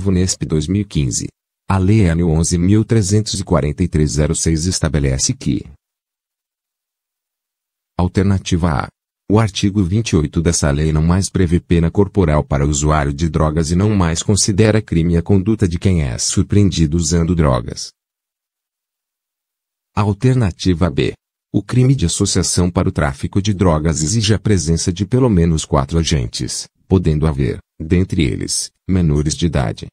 VUNESP 2015. A Lei nº 11.343-06 estabelece que Alternativa A. O artigo 28 dessa lei não mais prevê pena corporal para usuário de drogas e não mais considera crime a conduta de quem é surpreendido usando drogas. Alternativa B. O crime de associação para o tráfico de drogas exige a presença de pelo menos quatro agentes, podendo haver, dentre eles, menores de idade.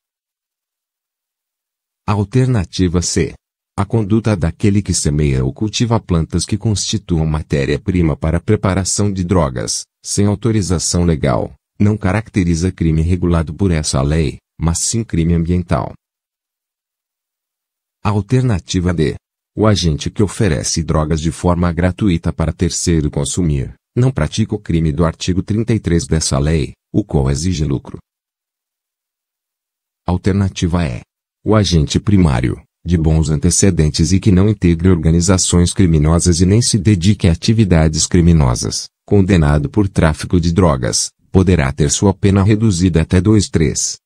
Alternativa C. A conduta daquele que semeia ou cultiva plantas que constituam matéria-prima para a preparação de drogas, sem autorização legal, não caracteriza crime regulado por essa lei, mas sim crime ambiental. Alternativa D. O agente que oferece drogas de forma gratuita para terceiro consumir, não pratica o crime do artigo 33 dessa lei, o qual exige lucro. Alternativa é o agente primário, de bons antecedentes e que não integre organizações criminosas e nem se dedique a atividades criminosas, condenado por tráfico de drogas, poderá ter sua pena reduzida até 2-3